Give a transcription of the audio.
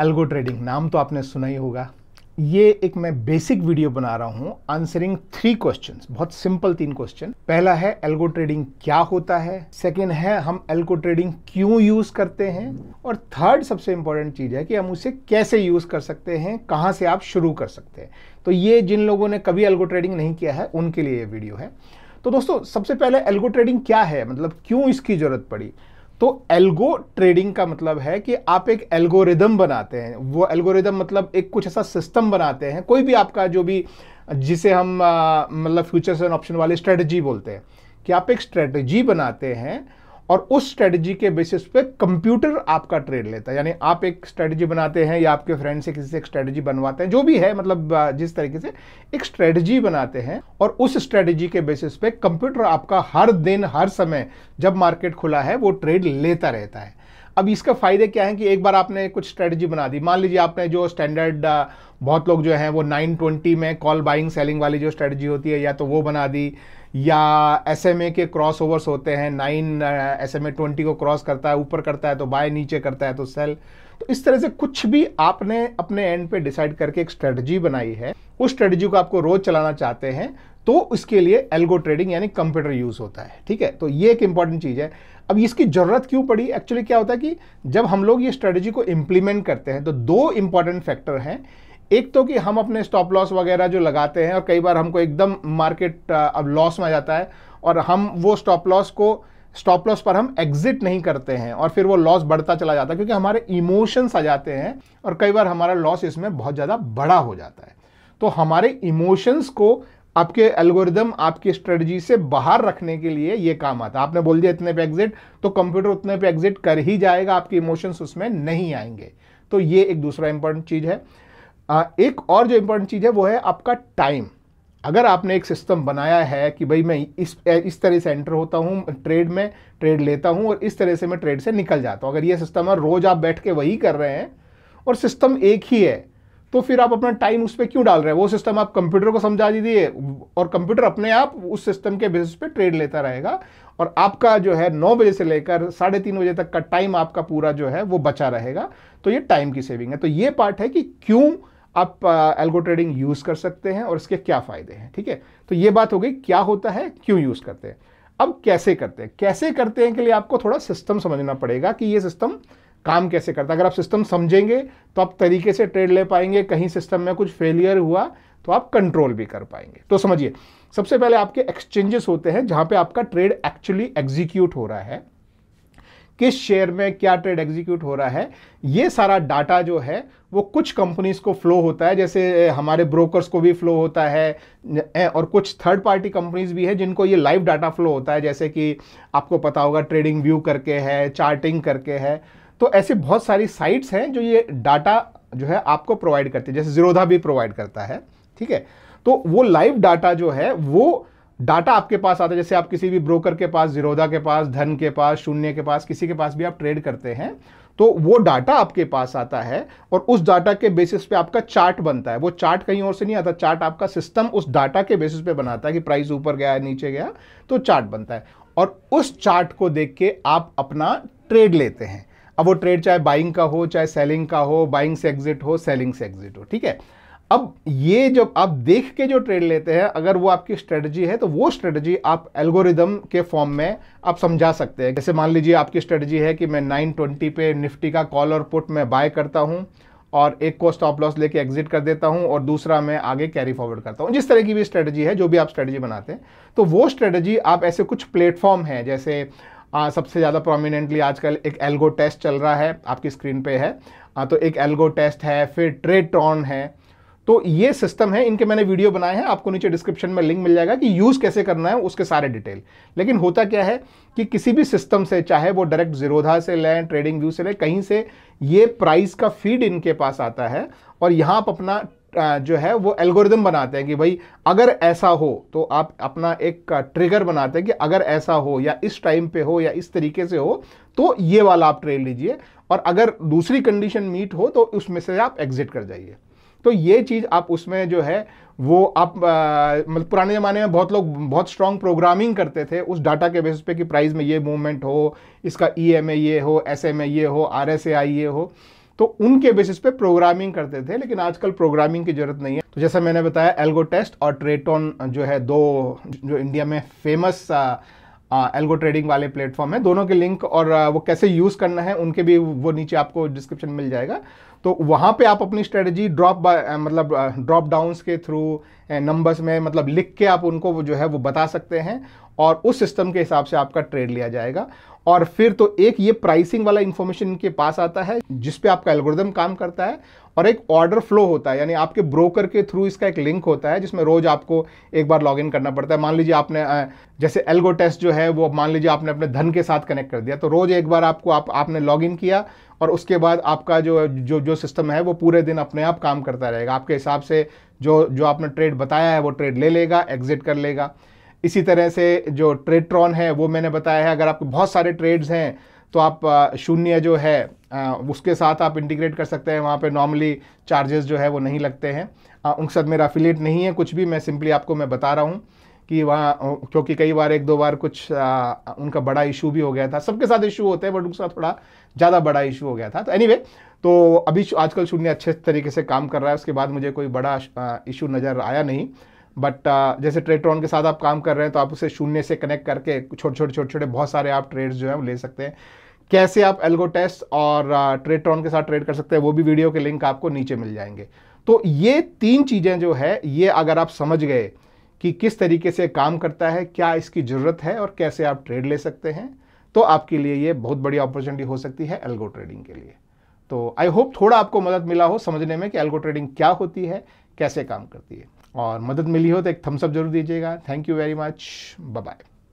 algo trading नाम तो आपने सुना ही होगा ये एक मैं बेसिक वीडियो बना रहा हूं आंसरिंग थ्री क्वेश्चंस बहुत सिंपल तीन क्वेश्चन पहला है एल्गो ट्रेडिंग क्या होता है सेकेंड है हम एल्गो ट्रेडिंग क्यों यूज करते हैं और थर्ड सबसे इंपॉर्टेंट चीज है कि हम उसे कैसे यूज कर सकते हैं कहां से आप शुरू कर सकते हैं तो ये जिन लोगों ने कभी एल्गो ट्रेडिंग नहीं किया है उनके लिए ये वीडियो है तो दोस्तों सबसे पहले एल्गो ट्रेडिंग क्या है मतलब क्यों इसकी जरूरत पड़ी तो एल्गो ट्रेडिंग का मतलब है कि आप एक एल्गोरिदम बनाते हैं वो एल्गोरिदम मतलब एक कुछ ऐसा सिस्टम बनाते हैं कोई भी आपका जो भी जिसे हम मतलब फ्यूचर्स एंड ऑप्शन वाले स्ट्रेटजी बोलते हैं कि आप एक स्ट्रेटजी बनाते हैं और उस स्ट्रेटजी के बेसिस पे कंप्यूटर आपका ट्रेड लेता है यानी आप एक स्ट्रेटजी बनाते हैं या आपके फ्रेंड से किसी से एक स्ट्रेटजी बनवाते हैं जो भी है मतलब जिस तरीके से एक स्ट्रेटजी बनाते हैं और उस स्ट्रेटजी के बेसिस पे कंप्यूटर आपका हर दिन हर समय जब मार्केट खुला है वो ट्रेड लेता रहता है अब इसका फ़ायदे क्या है कि एक बार आपने कुछ स्ट्रेटजी बना दी मान लीजिए आपने जो स्टैंडर्ड बहुत लोग जो हैं वो 920 में कॉल बाइंग सेलिंग वाली जो स्ट्रेटजी होती है या तो वो बना दी या एस के क्रॉस ओवर्स होते हैं नाइन एस एम को क्रॉस करता है ऊपर करता है तो बाय नीचे करता है तो सेल तो इस तरह से कुछ भी आपने अपने एंड पे डिसाइड करके एक स्ट्रेटजी बनाई है उस स्ट्रेटजी को आपको रोज़ चलाना चाहते हैं तो उसके लिए एल्गो ट्रेडिंग यानी कंप्यूटर यूज होता है ठीक है तो ये एक इंपॉर्टेंट चीज़ है अब इसकी ज़रूरत क्यों पड़ी एक्चुअली क्या होता है कि जब हम लोग ये स्ट्रेटेजी को इंप्लीमेंट करते हैं तो दो इंपॉर्टेंट फैक्टर हैं एक तो कि हम अपने स्टॉप लॉस वगैरह जो लगाते हैं और कई बार हमको एकदम मार्केट अब लॉस में आ जाता है और हम वो स्टॉप लॉस को स्टॉप लॉस पर हम एग्जिट नहीं करते हैं और फिर वो लॉस बढ़ता चला जाता है क्योंकि हमारे इमोशंस आ जाते हैं और कई बार हमारा लॉस इसमें बहुत ज़्यादा बड़ा हो जाता है तो हमारे इमोशंस को आपके एल्गोरिदम आपकी स्ट्रेटजी से बाहर रखने के लिए ये काम आता आपने बोल दिया इतने पे एग्जिट तो कंप्यूटर उतने पे एग्जिट कर ही जाएगा आपके इमोशंस उसमें नहीं आएंगे तो ये एक दूसरा इंपॉर्टेंट चीज़ है एक और जो इंपॉर्टेंट चीज़ है वो है आपका टाइम अगर आपने एक सिस्टम बनाया है कि भाई मैं इस इस तरह से एंटर होता हूँ ट्रेड में ट्रेड लेता हूँ और इस तरह से मैं ट्रेड से निकल जाता हूँ अगर ये सिस्टम है रोज़ आप बैठ के वही कर रहे हैं और सिस्टम एक ही है तो फिर आप अपना टाइम उस पर क्यों डाल रहे हैं वो सिस्टम आप कंप्यूटर को समझा दीजिए और कंप्यूटर अपने आप उस सिस्टम के बेसिस पे ट्रेड लेता रहेगा और आपका जो है नौ बजे से लेकर साढ़े तीन बजे तक का टाइम आपका पूरा जो है वो बचा रहेगा तो ये टाइम की सेविंग है तो ये पार्ट है कि क्यों आप एल्गो ट्रेडिंग यूज़ कर सकते हैं और इसके क्या फ़ायदे हैं ठीक है तो ये बात हो गई क्या होता है क्यों यूज़ करते हैं अब कैसे करते हैं कैसे करते हैं के लिए आपको थोड़ा सिस्टम समझना पड़ेगा कि ये सिस्टम काम कैसे करता है अगर आप सिस्टम समझेंगे तो आप तरीके से ट्रेड ले पाएंगे कहीं सिस्टम में कुछ फेलियर हुआ तो आप कंट्रोल भी कर पाएंगे तो समझिए सबसे पहले आपके एक्सचेंजेस होते हैं जहां पे आपका ट्रेड एक्चुअली एग्जीक्यूट हो रहा है किस शेयर में क्या ट्रेड एग्जीक्यूट हो रहा है ये सारा डाटा जो है वो कुछ कंपनीज को फ्लो होता है जैसे हमारे ब्रोकर्स को भी फ्लो होता है और कुछ थर्ड पार्टी कंपनीज भी है जिनको ये लाइव डाटा फ्लो होता है जैसे कि आपको पता होगा ट्रेडिंग व्यू करके है चार्टिंग करके है तो ऐसे बहुत सारी साइट्स हैं जो ये डाटा जो है आपको प्रोवाइड करते हैं जैसे जीरोधा भी प्रोवाइड करता है ठीक है तो वो लाइव डाटा जो है वो डाटा आपके पास आता है जैसे आप किसी भी ब्रोकर के पास जीरोधा के पास धन के पास शून्य के पास किसी के पास भी आप ट्रेड करते हैं तो वो डाटा आपके पास आता है और उस डाटा के बेसिस पे आपका चार्ट बनता है वो चार्ट कहीं और से नहीं आता चार्ट आपका सिस्टम उस डाटा के बेसिस पे बनाता है कि प्राइस ऊपर गया नीचे गया तो चार्ट बनता है और उस चार्ट को देख के आप अपना ट्रेड लेते हैं अब वो ट्रेड चाहे बाइंग का हो चाहे सेलिंग का हो बाइंग से एग्जिट हो सेलिंग से एग्जिट हो ठीक है अब ये जब आप देख के जो ट्रेड लेते हैं अगर वो आपकी स्ट्रेटजी है तो वो स्ट्रेटजी आप एल्गोरिदम के फॉर्म में आप समझा सकते हैं जैसे मान लीजिए आपकी स्ट्रेटजी है कि मैं 920 पे निफ्टी का कॉल और पुट मैं बाय करता हूँ और एक को स्टॉप लॉस लेके एग्जिट कर देता हूँ और दूसरा मैं आगे कैरी फॉरवर्ड करता हूँ जिस तरह की भी स्ट्रेटजी है जो भी आप स्ट्रेटजी बनाते हैं तो वो स्ट्रेटजी आप ऐसे कुछ प्लेटफॉर्म हैं जैसे आ, सबसे ज़्यादा प्रोमिनेंटली आजकल एक एल्गो टेस्ट चल रहा है आपकी स्क्रीन पे है आ, तो एक एल्गो टेस्ट है फिर ट्रेट्रॉन है तो ये सिस्टम है इनके मैंने वीडियो बनाए हैं आपको नीचे डिस्क्रिप्शन में लिंक मिल जाएगा कि यूज़ कैसे करना है उसके सारे डिटेल लेकिन होता क्या है कि किसी भी सिस्टम से चाहे वो डायरेक्ट जीरोधा से लें ट्रेडिंग व्यू से लें कहीं से ये प्राइस का फीड इनके पास आता है और यहाँ आप अपना जो है वो एल्गोरिदम बनाते हैं कि भाई अगर ऐसा हो तो आप अपना एक ट्रिगर बनाते हैं कि अगर ऐसा हो या इस टाइम पे हो या इस तरीके से हो तो ये वाला आप ट्रेड लीजिए और अगर दूसरी कंडीशन मीट हो तो उसमें से आप एग्जिट कर जाइए तो ये चीज़ आप उसमें जो है वो आप मतलब पुराने ज़माने में बहुत लोग बहुत स्ट्रॉन्ग प्रोग्रामिंग करते थे उस डाटा के बेसिस पे कि प्राइस में ये मूवमेंट हो इसका ई e में ये हो एस में ये हो आर ये हो तो उनके बेसिस पे प्रोग्रामिंग करते थे लेकिन आजकल प्रोग्रामिंग की जरूरत नहीं है तो जैसा मैंने बताया एल्गो टेस्ट और ट्रेटोन जो है दो जो इंडिया में फेमस एल्गो ट्रेडिंग वाले प्लेटफॉर्म है दोनों के लिंक और वो कैसे यूज़ करना है उनके भी वो नीचे आपको डिस्क्रिप्शन मिल जाएगा तो वहाँ पे आप अपनी स्ट्रेटजी ड्रॉप मतलब ड्रॉप डाउन्स के थ्रू नंबर्स में मतलब लिख के आप उनको जो है वो बता सकते हैं और उस सिस्टम के हिसाब से आपका ट्रेड लिया जाएगा और फिर तो एक ये प्राइसिंग वाला इंफॉर्मेशन इनके पास आता है जिसपे आपका एल्गोरिदम काम करता है और एक ऑर्डर फ्लो होता है यानी आपके ब्रोकर के थ्रू इसका एक लिंक होता है जिसमें रोज आपको एक बार लॉगिन करना पड़ता है मान लीजिए आपने जैसे एल्गो टेस्ट जो है वो मान लीजिए आपने अपने धन के साथ कनेक्ट कर दिया तो रोज एक बार आपको आप आपने लॉगिन किया और उसके बाद आपका जो जो जो सिस्टम है वो पूरे दिन अपने आप काम करता रहेगा आपके हिसाब से जो जो आपने ट्रेड बताया है वो ट्रेड ले लेगा एग्जिट कर लेगा इसी तरह से जो ट्रेड्रॉन है वो मैंने बताया है अगर आपके बहुत सारे ट्रेड्स हैं तो आप शून्य जो है उसके साथ आप इंटीग्रेट कर सकते हैं वहाँ पे नॉर्मली चार्जेस जो है वो नहीं लगते हैं उनके साथ मेरा अफिलेट नहीं है कुछ भी मैं सिंपली आपको मैं बता रहा हूँ कि वहाँ क्योंकि कई बार एक दो बार कुछ आ, उनका बड़ा इशू भी हो गया था सबके साथ इशू होते हैं बट उनके साथ थोड़ा ज़्यादा बड़ा इशू हो गया था तो एनीवे anyway, तो अभी आजकल शून्य अच्छे तरीके से काम कर रहा है उसके बाद मुझे कोई बड़ा इशू नज़र आया नहीं बट uh, जैसे ट्रेट्रॉन के साथ आप काम कर रहे हैं तो आप उसे शून्य से कनेक्ट करके छोटे छोटे छोटे छोटे बहुत सारे आप ट्रेड्स जो हैं वो ले सकते हैं कैसे आप एल्गो टेस्ट और ट्रेट्रॉन uh, के साथ ट्रेड कर सकते हैं वो भी वीडियो के लिंक आपको नीचे मिल जाएंगे तो ये तीन चीज़ें जो है ये अगर आप समझ गए कि किस तरीके से काम करता है क्या इसकी ज़रूरत है और कैसे आप ट्रेड ले सकते हैं तो आपके लिए ये बहुत बड़ी अपॉर्चुनिटी हो सकती है एल्गो ट्रेडिंग के लिए तो आई होप थोड़ा आपको मदद मिला हो समझने में कि एल्गो ट्रेडिंग क्या होती है कैसे काम करती है और मदद मिली हो तो एक थम्सअप जरूर दीजिएगा thank you very much bye